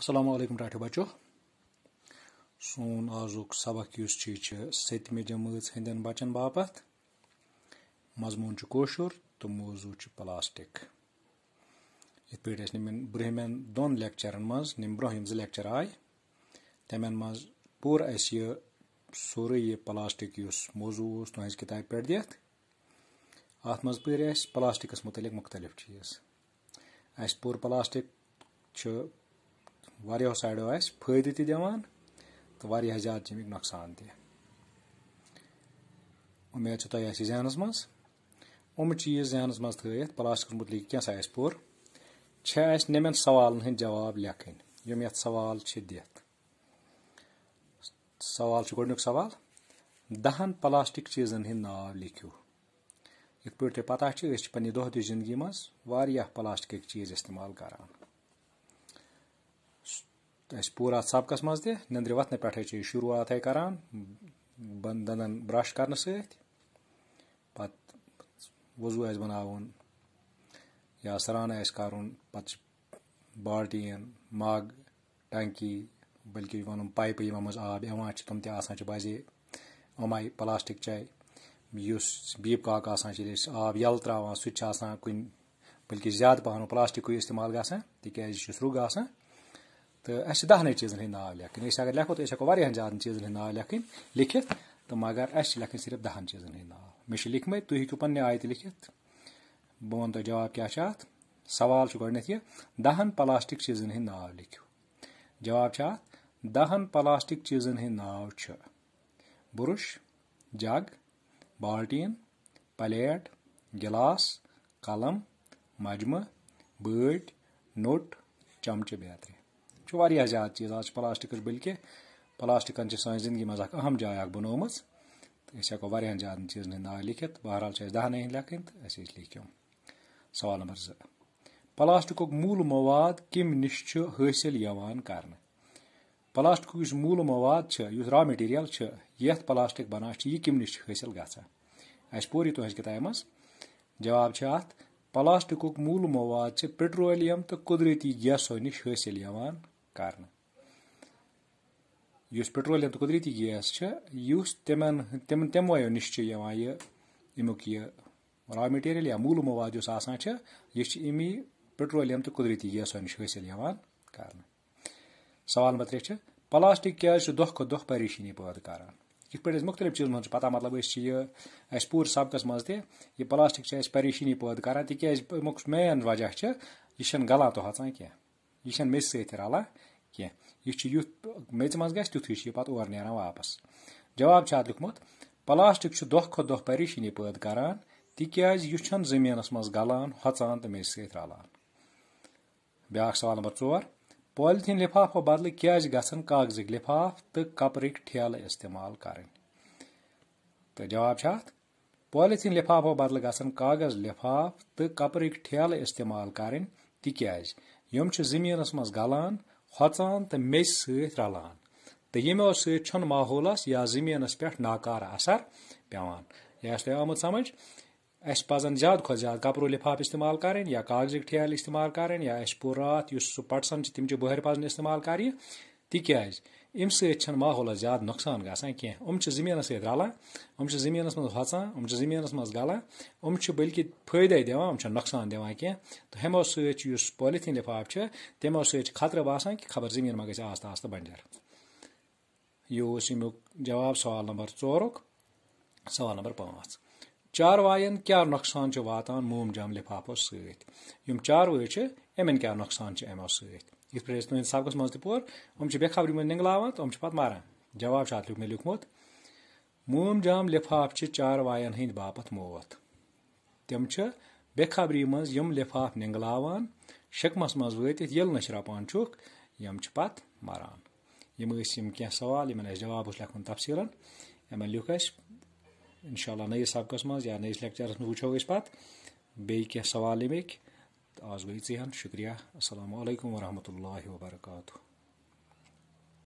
السلام علیکم ٹاٹھو بچو سون آز سبق اس ستمہِ جمٲژ ہٕنٛدٮ۪ن بچن باپتھ مضموٗن چھُ کٲشُر تہٕ موضوٗع چھُ پٕلاسٹِک یِتھ پٲٹھۍ أسۍ یِمن برٛونٛہمٮ۪ن دۄن لیکچرن منٛز یِم برٛونٛہہ یِم زٕ لیکچر آے تِمن منٛز پوٚر اَسہِ یہِ سورُے یہِ پٕلاسٹِک یُس موضوٗع اوس تُہٕنٛزِ کِتابہِ پٮ۪ٹھ دِتھ اَتھ منٛز پٔرۍ اَسہِ پٕلاسٹِکَس مُتعلِق مُختلف چیٖز اَسہِ پوٚر پٕلاسٹِک چھُ واریاہو سایڈو اَسہِ فٲیدٕ تہِ دِوان تہٕ واریاہ زیادٕ چھِ اَمِکۍ نۄقصان تہِ اُمید چھِ تۄہہِ آسہِ یہِ ذہنَس منٛز یِم چیٖز ذہنَس منٛز تھٲیِتھ پٕلاسٹِکَس مُتعلِق کینٛہہ سا آسہِ پوٚر چھِ اَسہِ نَمٮ۪ن سوالَن ہٕنٛدۍ جواب لیکھٕنۍ یِم یَتھ سوال چھِ دِتھ سوال چھُ گۄڈنیُک سوال دَہَن پٕلاسٹِک چیٖزَن ہٕنٛدۍ ناو لیکھِو یِتھ پٲٹھۍ تۄہہِ پَتہ چھِ أسۍ چھِ پنٛنہِ دۄہ دِش زندگی منٛز واریاہ پٕلاسٹِکٕکۍ چیٖز استعمال کَران अस पूरा अत सबकस मज नंद्र वथन पे यह शुरुआत करान बन दंदन ब्रश कर वजू अस बना या स्रान अस कर बाल्टीन मग टंकी बल्कि वन पाइप यमो मज आब एवान तम त बजे अमे प्लास्टिक चाय बीप काक आब यल त्रा सह बल्कि ज्यादा पहन प्लास्टिक इस्तेमाल ग तिक सह تہٕ اَسہِ چھِ دَہنٕے چیٖزَن ہٕنٛدۍ ناو لیکھٕنۍ أسۍ اگر لیکھو تہٕ أسۍ ہٮ۪کو واریاہَن زیادَن چیٖزَن ہٕنٛدۍ ناو لیکھٕنۍ لیکھِتھ تہٕ مگر اَسہِ چھِ لیکھٕنۍ صرف دَہَن چیٖزَن ہٕنٛدۍ ناو مےٚ چھِ لیکھمٕتۍ تُہۍ ہیٚکِو پنٛنہِ آیہِ تہِ لیکھِتھ بہٕ وَنہٕ تۄہہِ جواب کیٛاہ چھُ اَتھ سوال چھُ گۄڈٕنٮ۪تھ یہِ دَہَن پٕلاسٹِک چیٖزَن ہٕنٛدۍ ناو لیکھِو جواب چھُ اَتھ دَہَن پٕلاسٹِک چیٖزَن ہٕنٛدۍ ناو چھِ بُرُش جَگ بالٹیٖن پَلیٹ گِلاس قلم مجمہٕ بٲٹۍ نوٚٹ چَمچہٕ بیترِ چھُ واریاہ زیادٕ چیٖز آز چھِ پٕلاسٹِکٕچ بٔلکہِ پٕلاسٹِکَن چھِ سانہِ زِندگی منٛز اَکھ اَہم جاے اَکھ بَنٲومٕژ تہٕ أسۍ ہٮ۪کو واریاہَن زیادَن چیٖزَن ہٕنٛدۍ ناو لیٖکھِتھ بہرحال چھِ اَسہِ دَہنٕے ہٕنٛدۍ لیکھٕنۍ تہٕ أسۍ ٲسۍ لیٖکھۍ یِم سوال نمبر زٕ پٕلاسٹِکُک موٗل مواد کَمہِ نِش چھُ حٲصِل یِوان کَرنہٕ پٕلاسٹِکُک یُس موٗل مواد چھِ یُس را میٹیٖریَل چھِ یَتھ پٕلاسٹِک بَنان چھِ یہِ کَمہِ نِش چھِ حٲصِل گژھان اَسہِ پوٚر یہِ تُہٕنٛزِ کِتابہِ منٛز جواب چھُ اَتھ پٕلاسٹِکُک موٗل مواد چھِ پٮ۪ٹرولیم تہٕ قۄدرٔتی گیسو نِش حٲصِل یِوان کرنہٕ یُس پیٹرولیم تہٕ قُدرتی گیس چھِ یُس تِمن تِمن تِمویو نِش چھُ یِوان یہِ اَمیُک یہِ را میٹیٖریل یا موٗلہٕ مواد یُس آسان چھِ یہِ چھِ اَمی پیٹرولیم تہٕ قُدرتی گیسو نِش حٲصِل یِوان کرنہٕ سوال نمبر ترٛےٚ چھِ پلاسٹِک کیازِ چھُ دۄہ کھۄتہٕ دۄہ پریشٲنی پٲدٕ کران یِتھ پٲٹھۍ أسۍ مُختلِف چیٖزن ہُنٛد چھِ پتہ مطلب أسۍ چھِ یہِ اَسہِ پوٗرٕ سبقس منٛز تہِ یہِ پلاسٹِک چھِ اَسہِ پریشٲنی پٲدٕ کران تِکیازِ اَمیُک مین وجہ چھِ یہِ چھِنہٕ گَلان تہٕ ہۄژان کینٛہہ یہِ چھَنہٕ میٚژِ سۭتۍ رَلان کینٛہہ یہِ چھُ یُتھ میٚژِ منٛز گژھِ تیُتھُے چھُ یہِ پَتہٕ اورٕ نیران واپَس جواب چھُ اَتھ لیوٗکھمُت پٕلاسٹِک چھُ دۄہ کھۄتہٕ دۄہ پریشٲنی پٲدٕ کران تِکیازِ یہِ چھُنہٕ زٔمیٖنَس منٛز گَلان ہۄژان تہٕ میٚژِ سۭتۍ رَلان بیٛاکھ سوال نمبر ژور پالتھیٖن لِفافو بدلہٕ کیٛازِ گژھن کاغذٕکۍ لِفاف تہٕ کَپرٕکۍ ٹھیلہٕ استعمال کَرٕنۍ تہٕ جواب چھُ اَتھ پالتھیٖن لِفافو بدلہٕ گژھن کاغذ لِفاف تہٕ کَپرٕکۍ ٹھیلہٕ استعمال کَرٕنۍ تِکیازِ یِم چھِ زٔمیٖنَس منٛز گَلان ہۄژان تہٕ میٚژِ سۭتۍ رَلان تہٕ یِمو سۭتۍ چھُنہٕ ماحولَس یا زٔمیٖنَس پٮ۪ٹھ ناکارٕ اَثر پٮ۪وان یہِ آسہِ تۄہہِ آمُت سَمٕجھ اَسہِ پَزَن زیادٕ کھۄتہٕ زیادٕ کَپرو لِفاف اِستعمال کَرٕنۍ یا کاغذٕکۍ ٹھیلہٕ اِستعمال کَرٕنۍ یا اَسہِ پوٗرٕ راتھ یُس سُہ پَٹسَن چھِ تِم چھِ بٔہرِ پَزَن اِستعمال کَرنہِ تِکیٛازِ اَمہِ سۭتۍ چھَنہٕ ماحولَس زیادٕ نۄقصان گژھان کینٛہہ یِم چھِ زٔمیٖنَس سۭتۍ رَلان یِم چھِ زٔمیٖنَس منٛز ہۄژان یِم چھِ زٔمیٖنَس منٛز گَلان یِم چھِ بٔلکہِ فٲیدَے دِوان یِم چھِنہٕ نۄقصان دِوان کینٛہہ تہٕ ہُمو سۭتۍ چھُ یُس پالِتھیٖن لِفاف چھِ تِمو سۭتۍ چھِ خطرٕ باسان کہِ خبر زٔمیٖن ما گژھِ آستہٕ آستہٕ بنجر یہِ اوس امیُک جواب سوال نمبر ژورُک سوال نمبر پانٛژھ چاروایَن کیٛاہ نۄقصان چھُ واتان موم جام لِفافو سۭتۍ یِم چاروٲے چھِ یِمَن کیٛاہ نۄقصان چھِ یِمو سۭتۍ یِتھ پٲٹھۍ ٲسۍ تِمن سبقس منٛز تہِ پوٚر یِم چھِ بے خبری منٛز نِنگلاوان تہٕ یِم چھِ پتہٕ مران جواب چھُ اتھ مےٚ لیوٗکھمُت موم جام لِفاف چھِ چاروایَن ہٕنٛدۍ باپتھ موت تِم چھِ بے خبری منٛز یِم لِفاف نِنگلاوان شِکمس منٛز وٲتِتھ ییٚلہِ نہٕ شرٛپان چھُکھ یِم چھِ پتہٕ مران یِم ٲسۍ یِم کینٛہہ سوال یِمن اَسہِ جواب اوس لیکھُن تفصیٖلن یِمن لیوٗکھ اَسہِ اِنشاء اللہ نٔیِس سبقس منٛز یا نٔیِس لیکچرس منٛز وٕچھو أسۍ پتہٕ بیٚیہِ کینٛہہ سوال ییٚمِکۍ तो आज गई ज़हन शुक्रिया अल्लाम वरहमल वर्का